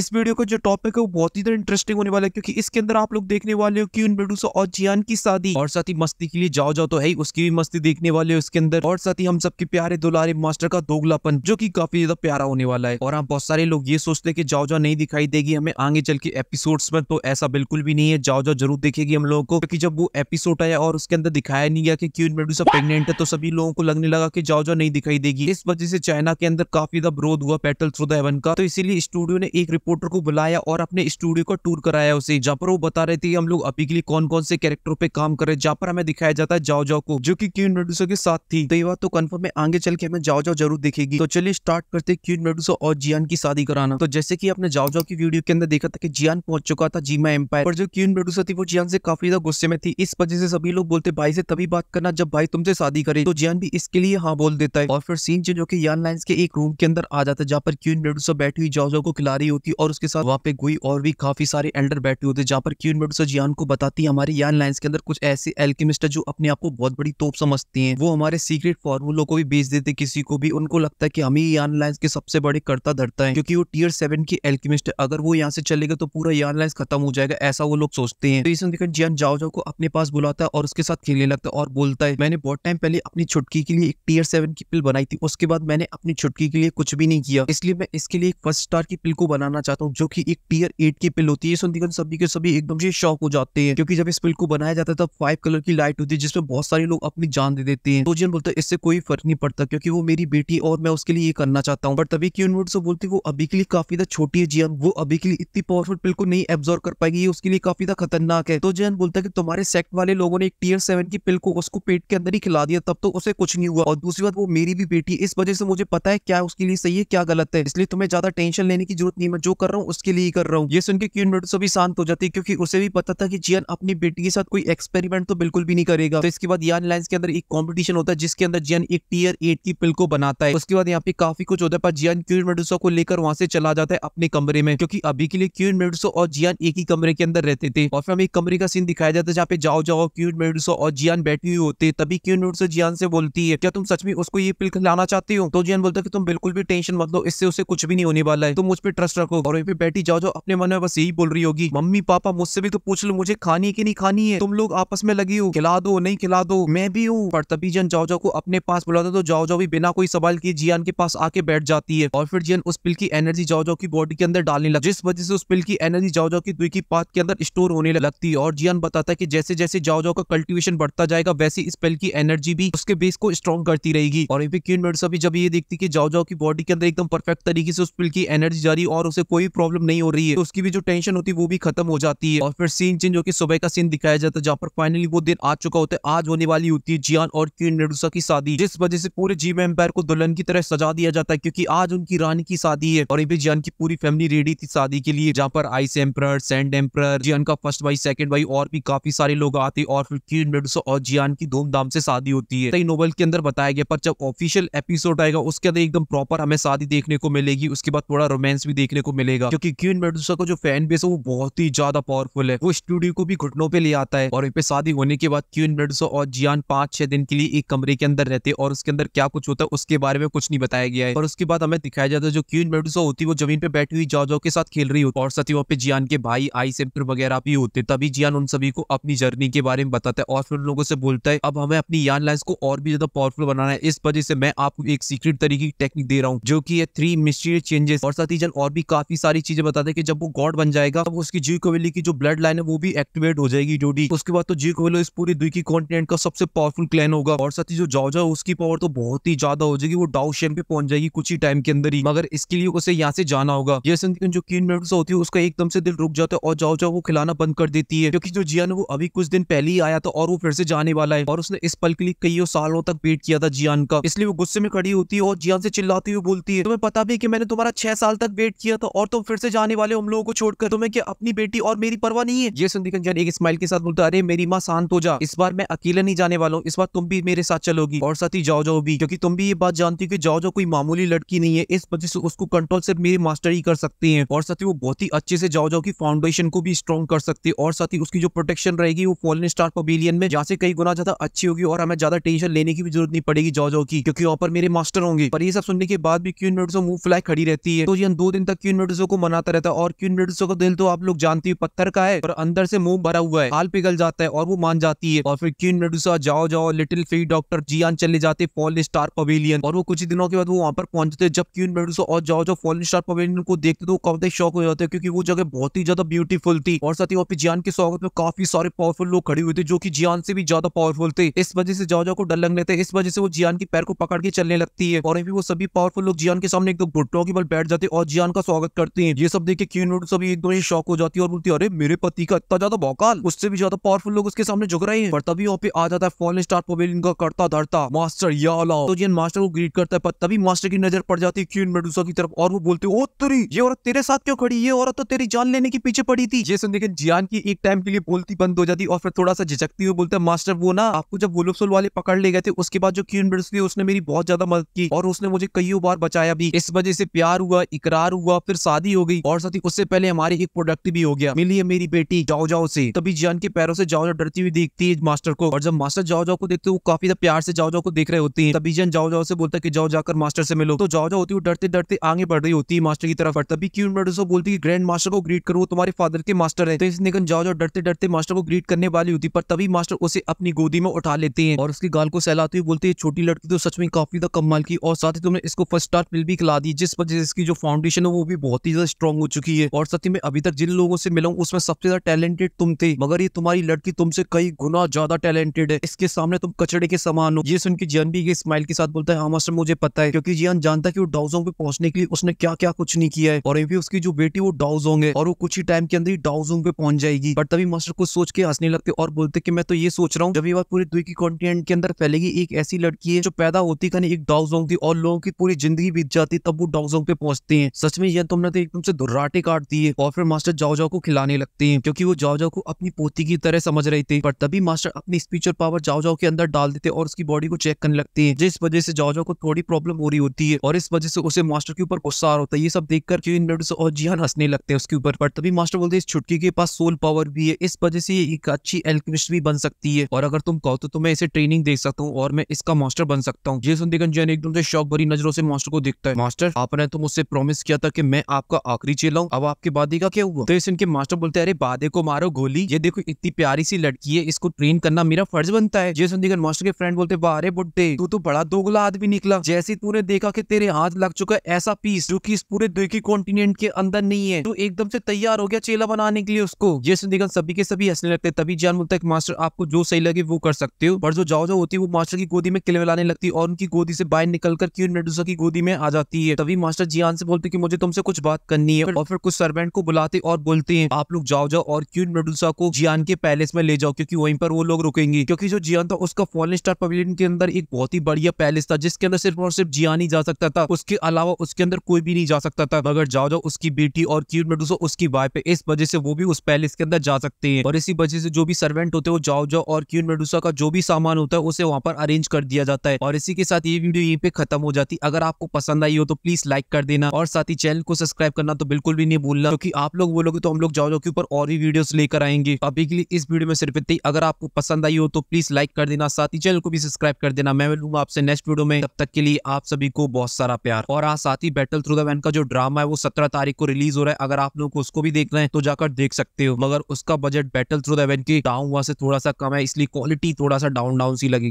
इस वीडियो का जो टॉपिक है वो बहुत ही इंटरेस्टिंग होने वाला है क्योंकि इसके अंदर आप लोग देखने वाले हो क्यून बेडूसो और जियान की शादी और साथ ही मस्ती के लिए जाओ जाओ तो है उसकी भी मस्ती देखने वाले हो इसके अंदर और साथ ही हम सबके प्यारे दुलारे मास्टर का दोगलापन जो की काफी ज्यादा प्यारा होने वाला है और आप बहुत सारे लोग ये सोचते हैं कि जाओ जाओ नहीं दिखाई देगी हमें आगे चल के एपिसोड्स में तो ऐसा बिल्कुल भी नहीं है जाओ जाओ जरूर देखेगी हम लोगों को क्योंकि जब वो एपिसोड आया और उसके अंदर दिखाया नहीं गया कि क्यून बेडूसा प्रेगनेंट है तो सभी लोगों को लगने लगा कि जाओ जाओ नहीं दिखाई देगी इस वजह से चाइना के अंदर काफी ज्यादा विरोध हुआ पेटल थ्रो द का तो इसीलिए स्टूडियो ने एक रिपोर्टर को बुलाया और अपने स्टूडियो का टूर कराया उसे जहाँ पर वो बता रहे थे हम लोग अभी के लिए कौन कौन से कैरेक्टरों पे काम करे जहाँ पर हमें दिखाया जाता है जाओ जाओ को जो की क्यून मेडूसो के साथ थी तो ये बात तो कन्फर्म है आगे चल के हमें जाओ जाओ जरूर दिखेगी तो चलिए स्टार्ट करते क्यून मेडूसो और जियान की शादी कराना तो जैसे की आपने जाओ जाओ की वीडियो के अंदर देखा था की जियान पहुंच चुका था जीमा एम्पायर पर जो क्यून मेडूसो थी वो जियान से काफी ज्यादा गुस्से में थी इस वजह से सभी लोग बोलते भाई से तभी बात करना जब भाई तुमसे शादी करे तो जियान भी इसके लिए हाँ बोल देता है और फिर सीन जो की यान लाइन के एक रूम के अंदर आ जाता है जहाँ पर क्यून मेडूसो बैठी हुई जाओ जाओ को खिला रही होती है थी और उसके साथ वहाँ पे गुई और भी काफी सारे एल्डर बैठे हुए थे जहाँ पर क्यून मेडोसा जियान को बताती है हमारे यान लाइन्स के अंदर कुछ ऐसे एल्केमिस्ट है जो अपने आप को बहुत बड़ी तोप समझती है वो हमारे सीक्रेट फॉर्मूलों को भी बेच देते किसी को भी उनको लगता है की हम ही यान लाइन्स के सबसे बड़े करता धरता है क्योंकि वो टीयर सेवन की एल्केमिस्ट है अगर वो यहाँ से चलेगा तो पूरा यान लाइन्स खत्म हो जाएगा ऐसा वो लोग सोचते हैं तो जियान जाओ जाओ को अपने पास बुलाता है और उसके साथ खेलने लगता है और बोलता है मैंने बहुत टाइम पहले अपनी छुटकी के लिए एक टीयर सेवन की पिल बनाई थी उसके बाद मैंने अपनी छुटकी के लिए कुछ भी नहीं किया इसलिए मैं इसके लिए एक फर्स्ट स्टार की पिल को बनाना बताना चाहता हूँ जो की एक टीयर एट की पिल होती है सुनकर सभी के सभी एकदम से शॉक हो जाते हैं क्योंकि जब इस पिल को बनाया जाता है तब फाइव कलर की लाइट होती है जिसमें बहुत सारे लोग अपनी जान दे देते हैं तो जिन बोलते है इससे कोई फर्क नहीं पड़ता क्योंकि वो मेरी बेटी और मैं उसके लिए ये करना चाहता हूँ बट तभी की यूनिवर्स बोलती वो अभी के लिए काफी ज्यादा छोटी है जी वो अभी के लिए इतनी पावरफुल पिल को नहीं एब्जॉर्व कर पाएगी उसके लिए काफी ज्यादा खतरनाक है तो जैन बोलता है कि तुम्हारे सेक्ट वाले लोगों ने एक टीयर सेवन की पिल को उसको पेट के अंदर ही खिला दिया तब तो उसे कुछ नहीं हुआ और दूसरी बात वो मेरी भी बेटी इस वजह से मुझे पता है क्या उसके लिए सही है क्या गलत है इसलिए तुम्हें ज्यादा टेंशन लेने की जरूरत नहीं है जो कर रहा हूँ उसके लिए ही कर रहा हूँ ये सुनकर के क्यून मेडोसा भी शांत हो जाती है क्योंकि उसे भी पता था कि जियन अपनी बेटी के साथ कोई एक्सपेरिमेंट तो बिल्कुल भी नहीं करेगा तो इसके बाद यान लाइन के अंदर एक कॉम्पिटिशन होता है जिसके अंदर जियन एक टीयर एट की पिल को बनाता है उसके बाद यहाँ पे काफी कुछ होता है पर जियन क्यून मेडोसा को लेकर वहां से चला जाता है अपने कमरे में क्योंकि अभी के लिए क्यून मेडोसा और जियन एक ही कमरे के अंदर रहते थे और फिर हमें एक कमरे का सीन दिखाया जाता है जहाँ पे जाओ जाओ क्यून मेडोसा और जियन बैठी हुई होते तभी क्यून मेडोसा जियान से बोलती है क्या तुम सच में उसको ये पिल खिलाना चाहते हो तो जियन बोलता है कि तुम बिल्कुल भी टेंशन मत लो इससे उसे कुछ भी नहीं होने वाला है तुम तो मुझ पर ट्रस्ट रखो और वहीं पे बैठी जाओ जो अपने मन में बस यही बोल रही होगी मम्मी पापा मुझसे भी तो पूछ लो मुझे खानी है कि नहीं खानी है तुम लोग आपस में लगी हो खिला दो नहीं खिला दो मैं भी हूँ पर तभी जन जाओ जाओ को अपने पास बुलाता तो जाओ जाओ भी बिना कोई सवाल किए जियान के पास आके बैठ जाती है और फिर जियान उस पिल की एनर्जी जाओ जाओ की बॉडी के अंदर डालने लगती जिस वजह से उस पिल की एनर्जी जाओ जाओ की दुई की पात के अंदर स्टोर होने लगती है और जियान बताता है की जैसे जैसे जाओ जाओ का कल्टिवेशन बढ़ता जाएगा वैसे इस पिल की एनर्जी भी उसके बेस को स्ट्रॉन्ग करती रहेगी और फिर जब ये देखती है जाओ जाओ की बॉडी के अंदर एकदम परफेक्ट तरीके से उस पिल की एनर्जी जा रही और उसे कोई प्रॉब्लम नहीं हो रही है तो उसकी भी जो टेंशन होती है वो भी खत्म हो जाती है और फिर सीन चेंज होकर सुबह का सीन दिखाया जाता है जहाँ पर फाइनली वो दिन आ चुका होता है आज होने वाली होती है जियान और क्यून नेडुसा की शादी जिस वजह से पूरे जीव एम्पायर को दुल्हन की तरह सजा दिया जाता है क्योंकि आज उनकी रानी की शादी है और ये भी जियान की पूरी फैमिली रेडी थी शादी के लिए जहाँ पर आइस एम्पर सेंड एम्पर जियान का फर्स्ट भाई सेकंड भाई और भी काफी सारे लोग आते और फिर क्यून नेडुसा और जियान की धूमधाम से शादी होती है कई नोवेल के अंदर बताया गया पर जब ऑफिशियल एपिसोड आएगा उसके अंदर एकदम प्रॉपर हमें शादी देखने को मिलेगी उसके बाद थोड़ा रोमांस भी देखने को मिलेगा क्योंकि क्वीन मेडुसा का जो फैन बेस है वो बहुत ही ज्यादा पावरफुल है वो स्टूडियो को भी घुटनों पे ले आता है और शादी होने के बाद क्यून मेडुसा और जियान पांच छह दिन के लिए एक कमरे के अंदर रहते और उसके अंदर क्या कुछ होता है उसके बारे में कुछ नहीं बताया गया है और उसके बाद हमें दिखाया जाता है जो क्यून मेडुसा होती है वो जमीन पे बैठी हुई जाओ के साथ खेल रही होती और साथ ही वहाँ पे जियान के भाई आई सेंटर वगैरह भी होते तभी जियान उन सभी को अपनी जर्नी के बारे में बताता है और फिर उन लोगों से बोलता है अब हमें अपनी यान लाइन को और भी ज्यादा पावरफुल बनाना है इस वजह से मैं आपको एक सीक्रेट तरीके की टेक्निक दे रहा हूँ जो की है थ्री मिस्ट्री चेंजेस और साथ ही जन और भी काफी काफी सारी चीजें बताते हैं कि जब वो गॉड बन जाएगा तब उसकी जी कोवेली की जो ब्लड लाइन है वो भी एक्टिवेट हो जाएगी जोडी उसके बाद तो जी कोवेलो इस पूरी द्विकी कॉन्टिनेंट का सबसे पावरफुल क्लैन होगा और साथ ही जो जाओजा उसकी पावर तो बहुत ही ज्यादा हो जाएगी वो डाउ शेम पे पहुंच जाएगी कुछ ही टाइम के अंदर ही मगर इसके लिए उसे यहाँ से जाना होगा ये संधिकन जो किन मिनट होती है उसका एकदम से दिल रुक जाता है और जाओजा वो खिलाना बंद कर देती है क्योंकि जो जियान वो अभी कुछ दिन पहले ही आया था और वो फिर से जाने वाला है और उसने इस पल के लिए कई सालों तक वेट किया था जियान का इसलिए वो गुस्से में खड़ी होती है और जियान से चिल्लाती हुई बोलती है तुम्हें पता भी कि मैंने तुम्हारा छह साल तक वेट किया था और तुम फिर से जाने वाले हम लोगों को छोड़कर तुम्हें क्या अपनी बेटी और मेरी परवाह नहीं है ये सुनती कंजन एक स्माइल के साथ बोलता अरे मेरी माँ शांत हो जा इस बार मैं अकेला नहीं जाने वाला हूँ इस बार तुम भी मेरे साथ चलोगी और साथ ही जाओ जाओ भी क्योंकि तुम भी ये बात जानती हो कि जाओ जाओ कोई मामूली लड़की नहीं है इस वजह से उसको कंट्रोल सिर्फ मेरे मास्टर ही कर सकते हैं और साथ ही वो बहुत ही अच्छे से जाओ जाओ की फाउंडेशन को भी स्ट्रॉन्ग कर सकते हैं और साथ ही उसकी जो प्रोटेक्शन रहेगी वो फॉलन स्टार पबिलियन में जहाँ से कई गुना ज्यादा अच्छी होगी और हमें ज्यादा टेंशन लेने की भी जरूरत नहीं पड़ेगी जाओ जाओ की क्योंकि वहाँ पर मेरे मास्टर होंगे पर ये सब सुनने के बाद भी क्यों मिनट मूव फ्लाई खड़ी रहती है तो ये दो दिन तक क्यों न्यूडसो को मनाता रहता है और क्यून न्यूडसो का दिल तो आप लोग जानते हो पत्थर का है और अंदर से मुंह भरा हुआ है हाल पिघल जाता है और वो मान जाती है और फिर क्यून मेडुसा जाओ जाओ लिटिल फी डॉक्टर जियान चले जाते फॉल स्टार पवेलियन और वो कुछ ही दिनों के बाद वो वहां पर पहुंचते जब क्यून मेडुसा और जाओ जाओ फॉल स्टार पवेलियन को देखते तो काफी शौक हो जाते क्योंकि वो जगह बहुत ही ज्यादा ब्यूटीफुल थी और साथ ही वहाँ पे जियान के स्वागत में काफी सारे पावरफुल लोग खड़े हुए थे जो की जियान से भी ज्यादा पावरफुल थे इस वजह से जाओ जाओ को डर लगने लेते इस वजह से वो जियान के पैर को पकड़ के चलने लगती है और वो सभी पावरफुल लोग जियान के सामने एकदम घुटनों के बल बैठ जाते और जियान का स्वागत बात करते हैं ये सब देखे क्यून किन रोड्स एक एकदम ही हो जाती है और बोलती है अरे मेरे पति का इतना ज्यादा बौकाल उससे भी ज्यादा पावरफुल लोग उसके सामने झुक रहे हैं पर तभी वहाँ पे आ जाता है फॉल स्टार पोवेल का करता धरता मास्टर या तो जिन मास्टर को ग्रीट करता है पर तभी मास्टर की नजर पड़ जाती है क्यून मेडूसा की तरफ और वो बोलते ओ तुरी ये औरत तेरे साथ क्यों खड़ी ये औरत तो तेरी जान लेने के पीछे पड़ी थी ये सुन लेकिन जियान की एक टाइम के लिए बोलती बंद हो जाती और फिर थोड़ा सा झिझकती हुई बोलता है मास्टर वो ना आपको जब वोलोसोल वाले पकड़ ले गए थे उसके बाद जो क्यून मेडूस थी उसने मेरी बहुत ज्यादा मदद की और उसने मुझे कई बार बचाया भी इस वजह से प्यार हुआ इकरार हुआ फिर शादी हो गई और साथ ही उससे पहले हमारी एक प्रोडक्ट भी हो गया मिली है मेरी बेटी जाओ जाओ से तभी जियान के पैरों से जाओ जाओ डरती हुई देखती है मास्टर को और जब मास्टर जाओ जाओ को देखते वो काफी प्यार से जाओ जाओ को देख रहे होती है तभी जियान जाओ जाओ से बोलता है जाओ जाकर मास्टर से मिलो तो जाओ जाओ होती है डरते डरते आगे बढ़ रही होती है मास्टर की तरफ तभी क्यों ब्रदर्स बोलती है ग्रैंड मास्टर को ग्रीट करो तुम्हारे फादर के मास्टर है तो इसने जाओ जाओ डरते डरते मास्टर को ग्रीट करने वाली होती पर तभी मास्टर उसे अपनी गोदी में उठा लेते हैं और उसकी गाल को सहलाते हुए बोलते है छोटी लड़की तो सच में काफी कमाल की और साथ ही तुमने इसको फर्स्ट स्टार मिल भी खिला दी जिस वजह से इसकी जो फाउंडेशन है वो भी बहुत बहुत ही ज्यादा स्ट्रॉन्ग हो चुकी है और साथ ही मैं अभी तक जिन लोगों से मिला हूँ उसमें सबसे ज्यादा टैलेंटेड तुम थे मगर ये तुम्हारी लड़की तुमसे कई गुना ज्यादा टैलेंटेड है इसके सामने तुम कचड़े के समान हो ये सुन के भी स्माइल के साथ बोलता है हाँ मास्टर मुझे पता है क्योंकि जियन जानता है की वो डाउजोंग पे पहुंचने के लिए उसने क्या क्या कुछ नहीं किया है और ये भी उसकी जो बेटी वो डाउजोंग है और वो कुछ ही टाइम के अंदर ही डाउजोंग पे पहुंच जाएगी बट तभी मास्टर कुछ सोच के हंसने लगते और बोलते की मैं तो ये सोच रहा हूँ जब ये बात पूरे दुई की कॉन्टिनेंट के अंदर फैलेगी एक ऐसी लड़की है जो पैदा होती खाने एक डाउजोंग थी और लोगों की पूरी जिंदगी बीत जाती तब वो डाउजोंग पे पहुंचती है सच में यह तुम सामने तो एकदम से दुर्राटे काट दिए और फिर मास्टर जाओ जाओ को खिलाने लगते हैं क्योंकि वो जाओ जाओ को अपनी पोती की तरह समझ रही थी पर तभी मास्टर अपनी स्पीच और पावर जाओ जाओ के अंदर डाल देते और उसकी बॉडी को चेक करने लगते हैं जिस वजह से जाओ जाओ को थोड़ी प्रॉब्लम हो रही होती है और इस वजह से उसे मास्टर के ऊपर गुस्सा आ रहा होता है ये सब देखकर क्यून नोटिस और जियान हंसने लगते हैं उसके ऊपर पर तभी मास्टर बोलते हैं इस छुटकी के पास सोल पावर भी है इस वजह से एक अच्छी एल्किमिस्ट भी बन सकती है और अगर तुम कहो तो मैं इसे ट्रेनिंग दे सकता हूँ और मैं इसका मास्टर बन सकता हूँ ये सुनते जियान एकदम से शौक भरी नजरों से मास्टर को देखता है मास्टर आपने तो मुझसे प्रॉमिस किया था कि मैं आपका आखिरी हूँ अब आपके बादे का क्या हुआ तो इस इनके मास्टर बोलते अरे बादे को मारो गोली ये देखो इतनी प्यारी सी लड़की है इसको ट्रेन करना मेरा फर्ज बनता है जैसे मास्टर के फ्रेंड बोलते बारे बुड्ढे तू तो बड़ा दोगला आदमी निकला जैसे तूने देखा की तेरे हाथ लग चुका है ऐसा पीस जो की इस पूरे दुखी कॉन्टिनेंट के अंदर नहीं है तो एकदम से तैयार हो गया चेला बनाने के लिए उसको जैसन दिगर सभी के सभी हंसने लगते तभी जान बोलता है मास्टर आपको जो सही लगे वो कर सकते हो पर जो जाओ जाओ होती है वो मास्टर की गोदी में किलमिलाने लगती है और उनकी गोदी से बाहर निकलकर क्यों नेडूसा की गोदी में आ जाती है तभी मास्टर जियान से बोलते कि मुझे तुमसे कुछ बात करनी है और फिर कुछ सर्वेंट को बुलाते और बोलते हैं आप लोग जाओ जाओ और क्यूट मेडुलसा को जियान के पैलेस में ले जाओ क्योंकि वहीं पर वो लोग रुकेंगे क्योंकि जो जियान था उसका फॉरन स्टार पवेलियन के अंदर एक बहुत ही बढ़िया पैलेस था जिसके अंदर सिर्फ और सिर्फ जियान ही जा सकता था उसके अलावा उसके अंदर कोई भी नहीं जा सकता था मगर जाओ जाओ उसकी बेटी और क्यूट मेडुलसा उसकी वाइफ है इस वजह से वो भी उस पैलेस के अंदर जा सकते हैं और इसी वजह से जो भी सर्वेंट होते हैं वो जाओ जाओ और क्यूट मेडुलसा का जो भी सामान होता है उसे वहाँ पर अरेंज कर दिया जाता है और इसी के साथ ये वीडियो यहीं पे खत्म हो जाती अगर आपको पसंद आई हो तो प्लीज लाइक कर देना और साथ ही चैनल को सब्सक्राइब करना तो बिल्कुल भी नहीं भूलना क्योंकि आप लोग बोलोगे तो हम लोग जाओ के ऊपर और भी वीडियोस लेकर आएंगे अभी के लिए इस वीडियो में सिर्फ इतनी अगर आपको पसंद आई हो तो प्लीज लाइक कर देना साथ ही चैनल को भी सब्सक्राइब कर देना मैं मिलूंगा आपसे नेक्स्ट वीडियो में तब तक के लिए आप सभी को बहुत सारा प्यार और आज हाँ, साथ ही बैटल थ्रू द वैन का जो ड्रामा है वो सत्रह तारीख को रिलीज हो रहा है अगर आप लोग उसको भी देखना है तो जाकर देख सकते हो मगर उसका budget battle through the heavens की डाउन हुआ से थोड़ा सा कम है इसलिए क्वालिटी थोड़ा सा डाउन डाउन सी लगेगी